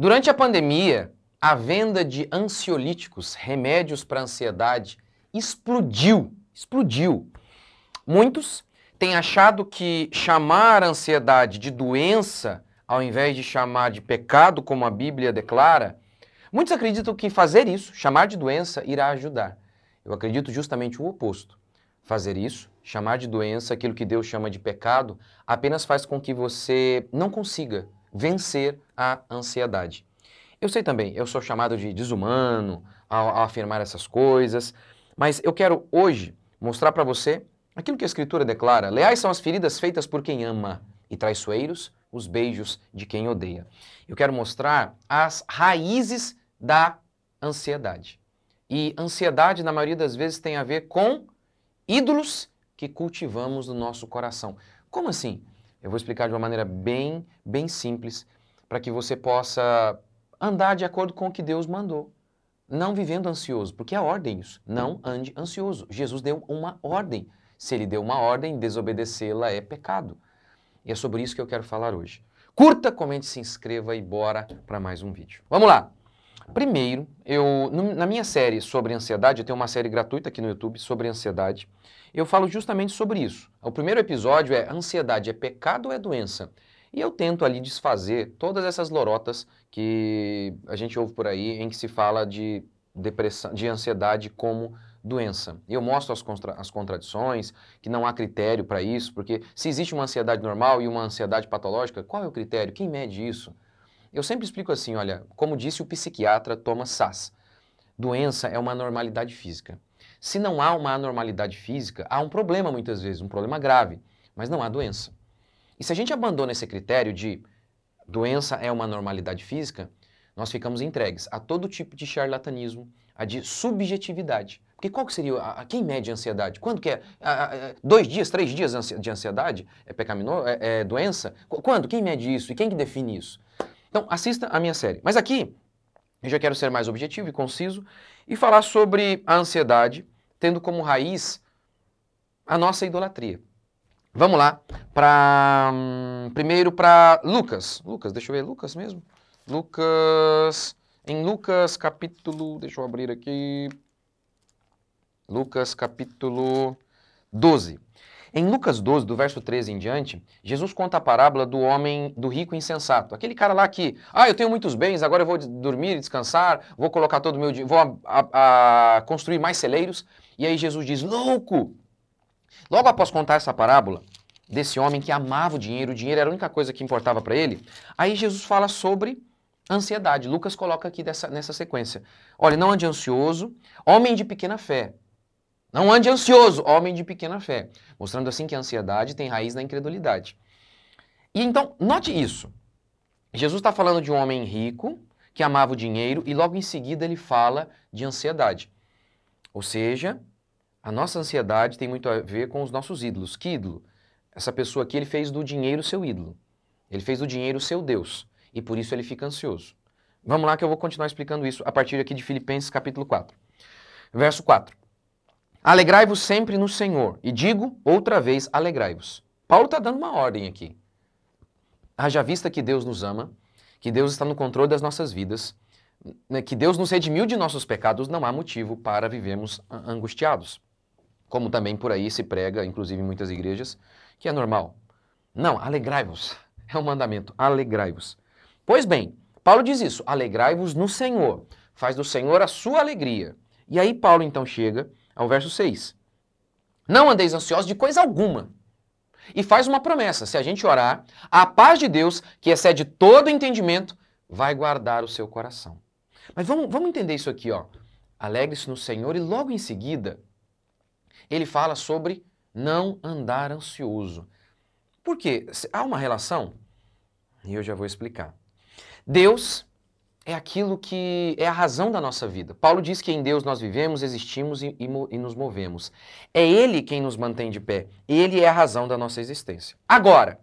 Durante a pandemia, a venda de ansiolíticos, remédios para ansiedade, explodiu, explodiu. Muitos têm achado que chamar a ansiedade de doença, ao invés de chamar de pecado, como a Bíblia declara, muitos acreditam que fazer isso, chamar de doença, irá ajudar. Eu acredito justamente o oposto. Fazer isso, chamar de doença aquilo que Deus chama de pecado, apenas faz com que você não consiga vencer a ansiedade. Eu sei também, eu sou chamado de desumano ao, ao afirmar essas coisas, mas eu quero hoje mostrar para você aquilo que a Escritura declara: leais são as feridas feitas por quem ama, e traiçoeiros os beijos de quem odeia. Eu quero mostrar as raízes da ansiedade. E ansiedade, na maioria das vezes, tem a ver com ídolos que cultivamos no nosso coração. Como assim? Eu vou explicar de uma maneira bem, bem simples, para que você possa andar de acordo com o que Deus mandou. Não vivendo ansioso, porque é ordem isso. Não ande ansioso. Jesus deu uma ordem. Se ele deu uma ordem, desobedecê-la é pecado. E é sobre isso que eu quero falar hoje. Curta, comente, se inscreva e bora para mais um vídeo. Vamos lá! Primeiro, eu na minha série sobre ansiedade, eu tenho uma série gratuita aqui no YouTube sobre ansiedade. Eu falo justamente sobre isso. O primeiro episódio é ansiedade é pecado ou é doença? E eu tento ali desfazer todas essas lorotas que a gente ouve por aí em que se fala de depressão, de ansiedade como doença. Eu mostro as, contra, as contradições, que não há critério para isso, porque se existe uma ansiedade normal e uma ansiedade patológica, qual é o critério? Quem mede isso? Eu sempre explico assim, olha, como disse o psiquiatra Thomas Sass, doença é uma anormalidade física. Se não há uma anormalidade física, há um problema muitas vezes, um problema grave, mas não há doença. E se a gente abandona esse critério de doença é uma anormalidade física, nós ficamos entregues a todo tipo de charlatanismo, a de subjetividade. Porque qual que seria, a, a quem mede a ansiedade? Quando que é? A, a, dois dias, três dias de ansiedade é pecaminoso, é, é doença? Quando? Quem mede isso? E quem que define isso? Então, assista a minha série. Mas aqui, eu já quero ser mais objetivo e conciso e falar sobre a ansiedade, tendo como raiz a nossa idolatria. Vamos lá, para hum, primeiro para Lucas. Lucas, deixa eu ver, Lucas mesmo. Lucas, em Lucas capítulo, deixa eu abrir aqui. Lucas capítulo 12. Em Lucas 12, do verso 13 em diante, Jesus conta a parábola do homem do rico insensato. Aquele cara lá que, ah, eu tenho muitos bens, agora eu vou dormir, e descansar, vou colocar todo o meu dinheiro, vou a, a, a construir mais celeiros. E aí Jesus diz: "Louco!". Logo após contar essa parábola desse homem que amava o dinheiro, o dinheiro era a única coisa que importava para ele, aí Jesus fala sobre ansiedade. Lucas coloca aqui dessa, nessa sequência. Olha, não ande ansioso, homem de pequena fé. Não ande ansioso, homem de pequena fé. Mostrando assim que a ansiedade tem raiz na incredulidade. E então, note isso. Jesus está falando de um homem rico que amava o dinheiro e logo em seguida ele fala de ansiedade. Ou seja, a nossa ansiedade tem muito a ver com os nossos ídolos. Que ídolo? Essa pessoa aqui ele fez do dinheiro seu ídolo. Ele fez do dinheiro seu Deus e por isso ele fica ansioso. Vamos lá que eu vou continuar explicando isso a partir aqui de Filipenses capítulo 4. Verso 4. Alegrai-vos sempre no Senhor. E digo outra vez, alegrai-vos. Paulo está dando uma ordem aqui. Haja vista que Deus nos ama, que Deus está no controle das nossas vidas, né, que Deus nos redimiu de nossos pecados, não há motivo para vivermos angustiados. Como também por aí se prega, inclusive em muitas igrejas, que é normal. Não, alegrai-vos. É um mandamento, alegrai-vos. Pois bem, Paulo diz isso, alegrai-vos no Senhor. Faz do Senhor a sua alegria. E aí Paulo então chega ao verso 6. Não andeis ansiosos de coisa alguma. E faz uma promessa: se a gente orar, a paz de Deus, que excede todo entendimento, vai guardar o seu coração. Mas vamos, vamos entender isso aqui, ó. Alegre-se no Senhor e logo em seguida ele fala sobre não andar ansioso. Por quê? Há uma relação, e eu já vou explicar. Deus é aquilo que é a razão da nossa vida. Paulo diz que em Deus nós vivemos, existimos e, e, e, nos movemos. É Ele quem nos mantém de pé. Ele é a razão da nossa existência. Agora,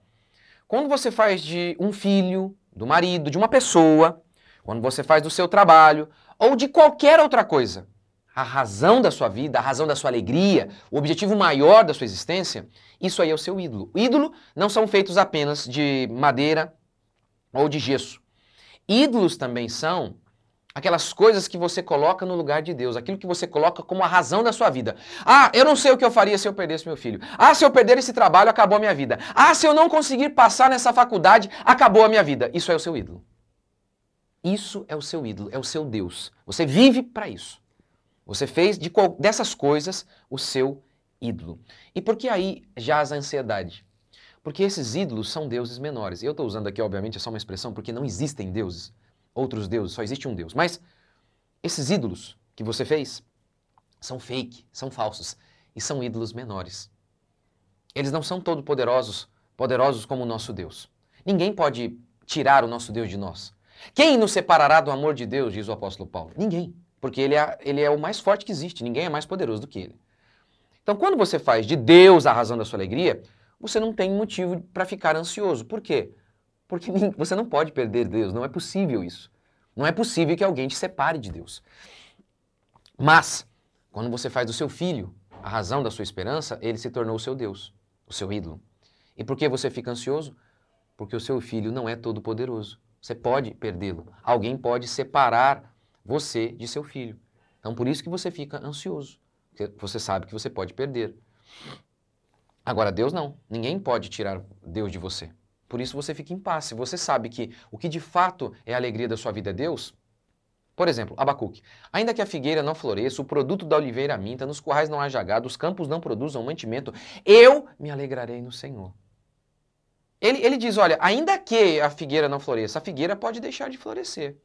quando você faz de um filho, do marido, de uma pessoa, quando você faz do seu trabalho ou de qualquer outra coisa, a razão da sua vida, a razão da sua alegria, o objetivo maior da sua existência, isso aí é o seu ídolo. O ídolo não são feitos apenas de madeira ou de gesso. Ídolos também são aquelas coisas que você coloca no lugar de Deus, aquilo que você coloca como a razão da sua vida. Ah, eu não sei o que eu faria se eu perdesse meu filho. Ah, se eu perder esse trabalho, acabou a minha vida. Ah, se eu não conseguir passar nessa faculdade, acabou a minha vida. Isso é o seu ídolo. Isso é o seu ídolo, é o seu Deus. Você vive para isso. Você fez de dessas coisas o seu ídolo. E por que aí jaz a ansiedade? Porque esses ídolos são deuses menores. Eu estou usando aqui, obviamente, é só uma expressão, porque não existem deuses, outros deuses, só existe um Deus. Mas esses ídolos que você fez são fake, são falsos e são ídolos menores. Eles não são todo poderosos, poderosos como o nosso Deus. Ninguém pode tirar o nosso Deus de nós. Quem nos separará do amor de Deus, diz o apóstolo Paulo? Ninguém, porque ele é, ele é o mais forte que existe, ninguém é mais poderoso do que ele. Então, quando você faz de Deus a razão da sua alegria, você não tem motivo para ficar ansioso. Por quê? Porque você não pode perder Deus, não é possível isso. Não é possível que alguém te separe de Deus. Mas, quando você faz do seu filho a razão da sua esperança, ele se tornou o seu Deus, o seu ídolo. E por que você fica ansioso? Porque o seu filho não é todo-poderoso. Você pode perdê-lo. Alguém pode separar você de seu filho. Então, por isso que você fica ansioso. Você sabe que você pode perder. Agora, Deus não. Ninguém pode tirar Deus de você. Por isso você fica em paz. Se você sabe que o que de fato é a alegria da sua vida é Deus, por exemplo, Abacuque. Ainda que a figueira não floresça, o produto da oliveira minta, nos currais não haja gado, os campos não produzam mantimento, eu me alegrarei no Senhor. Ele, ele diz, olha, ainda que a figueira não floresça, a figueira pode deixar de florescer.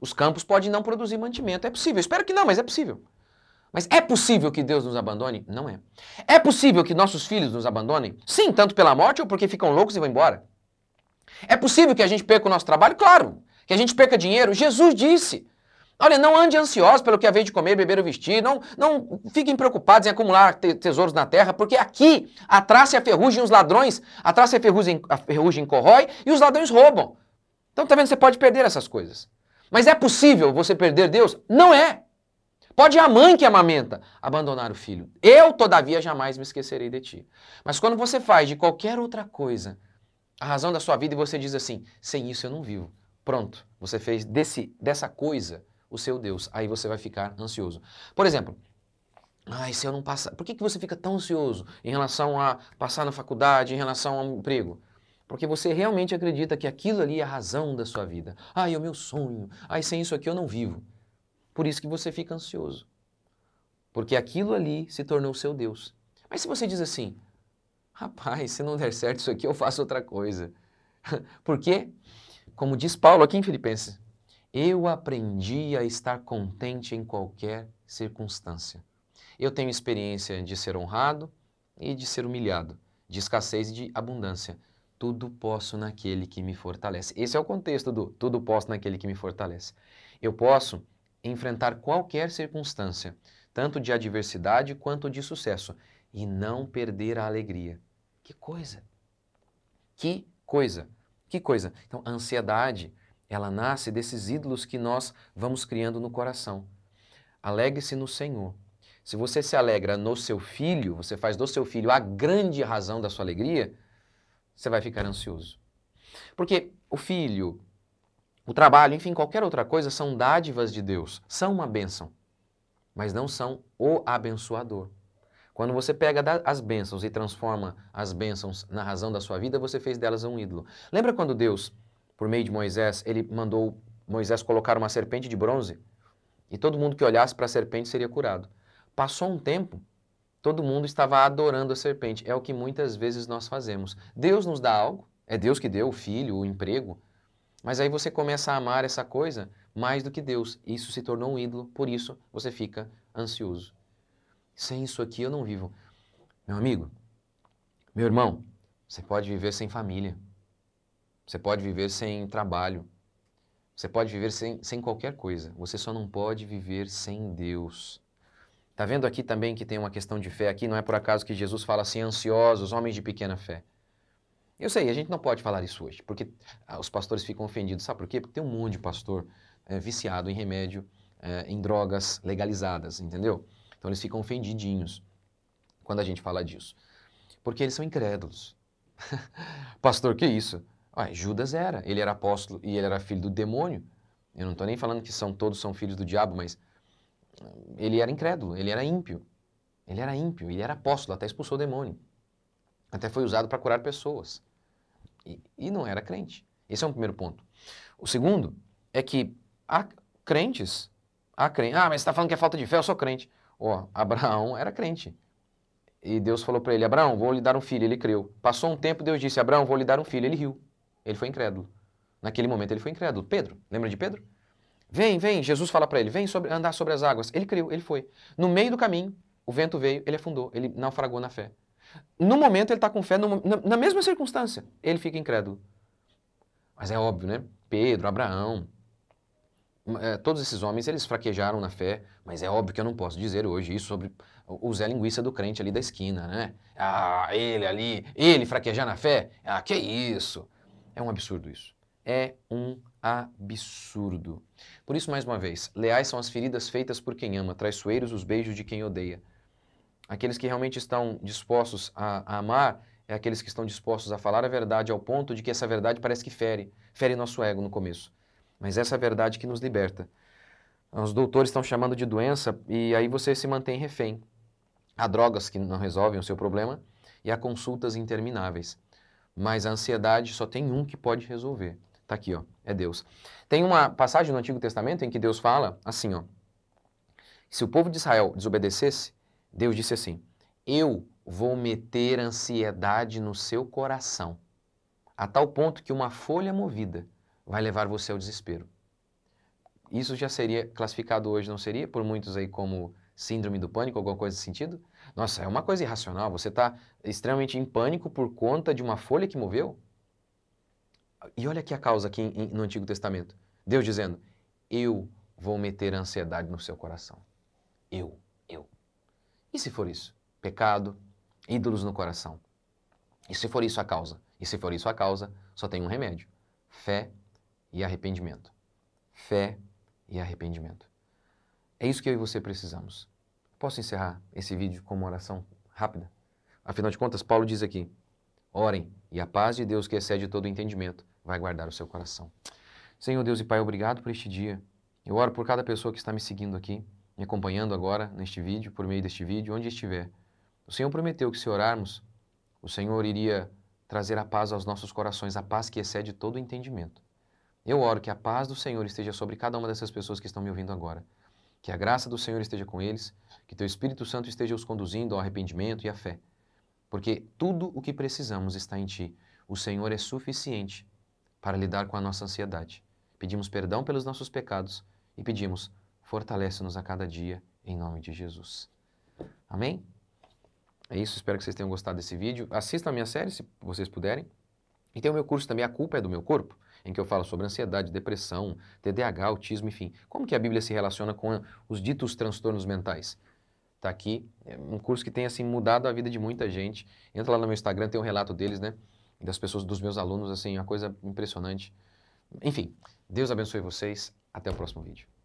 Os campos podem não produzir mantimento. É possível. Espero que não, mas é possível. Mas é possível que Deus nos abandone? Não é. É possível que nossos filhos nos abandonem? Sim, tanto pela morte ou porque ficam loucos e vão embora. É possível que a gente perca o nosso trabalho? Claro. Que a gente perca dinheiro? Jesus disse. Olha, não ande ansioso pelo que haver de comer, beber ou vestir. Não, não fiquem preocupados em acumular te tesouros na terra, porque aqui a traça e a ferrugem os ladrões, a traça e a ferrugem, a ferrugem corrói e os ladrões roubam. Então, tá vendo? Você pode perder essas coisas. Mas é possível você perder Deus? Não é. Pode a mãe que amamenta abandonar o filho. Eu, todavia, jamais me esquecerei de ti. Mas quando você faz de qualquer outra coisa a razão da sua vida e você diz assim: sem isso eu não vivo. Pronto, você fez desse, dessa coisa o seu Deus. Aí você vai ficar ansioso. Por exemplo, ai, se eu não passar. Por que, que você fica tão ansioso em relação a passar na faculdade, em relação ao emprego? Porque você realmente acredita que aquilo ali é a razão da sua vida. Ai, é o meu sonho. Ai, sem isso aqui eu não vivo. Por isso que você fica ansioso. Porque aquilo ali se tornou seu Deus. Mas se você diz assim, rapaz, se não der certo isso aqui, eu faço outra coisa. Porque, como diz Paulo aqui em Filipenses, eu aprendi a estar contente em qualquer circunstância. Eu tenho experiência de ser honrado e de ser humilhado, de escassez e de abundância. Tudo posso naquele que me fortalece. Esse é o contexto do tudo posso naquele que me fortalece. Eu posso enfrentar qualquer circunstância, tanto de adversidade quanto de sucesso, e não perder a alegria. Que coisa! Que coisa! Que coisa! Então, a ansiedade, ela nasce desses ídolos que nós vamos criando no coração. Alegre-se no Senhor. Se você se alegra no seu filho, você faz do seu filho a grande razão da sua alegria, você vai ficar ansioso. Porque o filho, o trabalho, enfim, qualquer outra coisa, são dádivas de Deus, são uma bênção, mas não são o abençoador. Quando você pega as bênçãos e transforma as bênçãos na razão da sua vida, você fez delas um ídolo. Lembra quando Deus, por meio de Moisés, ele mandou Moisés colocar uma serpente de bronze e todo mundo que olhasse para a serpente seria curado? Passou um tempo, todo mundo estava adorando a serpente. É o que muitas vezes nós fazemos. Deus nos dá algo, é Deus que deu o filho, o emprego, mas aí você começa a amar essa coisa mais do que Deus. Isso se tornou um ídolo, por isso você fica ansioso. Sem isso aqui eu não vivo. Meu amigo, meu irmão, você pode viver sem família. Você pode viver sem trabalho. Você pode viver sem, sem qualquer coisa. Você só não pode viver sem Deus. Está vendo aqui também que tem uma questão de fé aqui? Não é por acaso que Jesus fala assim, ansiosos, homens de pequena fé. Eu sei, a gente não pode falar isso hoje, porque ah, os pastores ficam ofendidos. Sabe por quê? Porque tem um monte de pastor é, viciado em remédio, é, em drogas legalizadas, entendeu? Então eles ficam ofendidinhos quando a gente fala disso. Porque eles são incrédulos. pastor, que isso? Ué, Judas era, ele era apóstolo e ele era filho do demônio. Eu não estou nem falando que são todos são filhos do diabo, mas hum, ele era incrédulo, ele era ímpio. Ele era ímpio, ele era apóstolo, até expulsou o demônio. Até foi usado para curar pessoas e, e não era crente. Esse é um primeiro ponto. O segundo é que há crentes, há crente, ah, mas você está falando que é falta de fé, eu sou crente. Ó, Abraão era crente. E Deus falou para ele, Abraão, vou lhe dar um filho. Ele creu. Passou um tempo, Deus disse, Abraão, vou lhe dar um filho. Ele riu. Ele foi incrédulo. Naquele momento ele foi incrédulo. Pedro, lembra de Pedro? Vem, vem. Jesus fala para ele, vem sobre, andar sobre as águas. Ele creu, ele foi. No meio do caminho, o vento veio, ele afundou, ele naufragou na fé. No momento ele está com fé, no, na, na mesma circunstância, ele fica incrédulo. Mas é óbvio, né? Pedro, Abraão, eh, todos esses homens, eles fraquejaram na fé, mas é óbvio que eu não posso dizer hoje isso sobre o Zé Linguiça do crente ali da esquina, né? Ah, ele ali, ele fraquejar na fé? Ah, que isso! É um absurdo isso. É um absurdo. Por isso, mais uma vez, leais são as feridas feitas por quem ama, traiçoeiros os beijos de quem odeia. Aqueles que realmente estão dispostos a, a amar é aqueles que estão dispostos a falar a verdade ao ponto de que essa verdade parece que fere, fere nosso ego no começo. Mas essa é a verdade que nos liberta. Os doutores estão chamando de doença e aí você se mantém refém. Há drogas que não resolvem o seu problema e há consultas intermináveis. Mas a ansiedade só tem um que pode resolver. Está aqui, ó, é Deus. Tem uma passagem no Antigo Testamento em que Deus fala assim, ó, se o povo de Israel desobedecesse, Deus disse assim: Eu vou meter ansiedade no seu coração, a tal ponto que uma folha movida vai levar você ao desespero. Isso já seria classificado hoje, não seria? Por muitos aí como síndrome do pânico, alguma coisa desse sentido? Nossa, é uma coisa irracional. Você está extremamente em pânico por conta de uma folha que moveu? E olha aqui a causa aqui no Antigo Testamento. Deus dizendo, eu vou meter ansiedade no seu coração. Eu. E se for isso? Pecado, ídolos no coração. E se for isso a causa? E se for isso a causa, só tem um remédio: fé e arrependimento. Fé e arrependimento. É isso que eu e você precisamos. Posso encerrar esse vídeo com uma oração rápida? Afinal de contas, Paulo diz aqui: orem, e a paz de Deus, que excede todo entendimento, vai guardar o seu coração. Senhor Deus e Pai, obrigado por este dia. Eu oro por cada pessoa que está me seguindo aqui me acompanhando agora neste vídeo, por meio deste vídeo, onde estiver. O Senhor prometeu que se orarmos, o Senhor iria trazer a paz aos nossos corações, a paz que excede todo o entendimento. Eu oro que a paz do Senhor esteja sobre cada uma dessas pessoas que estão me ouvindo agora. Que a graça do Senhor esteja com eles, que teu Espírito Santo esteja os conduzindo ao arrependimento e à fé. Porque tudo o que precisamos está em ti. O Senhor é suficiente para lidar com a nossa ansiedade. Pedimos perdão pelos nossos pecados e pedimos Fortalece-nos a cada dia, em nome de Jesus. Amém? É isso, espero que vocês tenham gostado desse vídeo. Assistam a minha série, se vocês puderem. E tem o meu curso também, A Culpa é do Meu Corpo, em que eu falo sobre ansiedade, depressão, TDAH, autismo, enfim. Como que a Bíblia se relaciona com os ditos transtornos mentais? Está aqui, é um curso que tem assim mudado a vida de muita gente. Entra lá no meu Instagram, tem um relato deles, né? Das pessoas, dos meus alunos, assim, uma coisa impressionante. Enfim, Deus abençoe vocês. Até o próximo vídeo.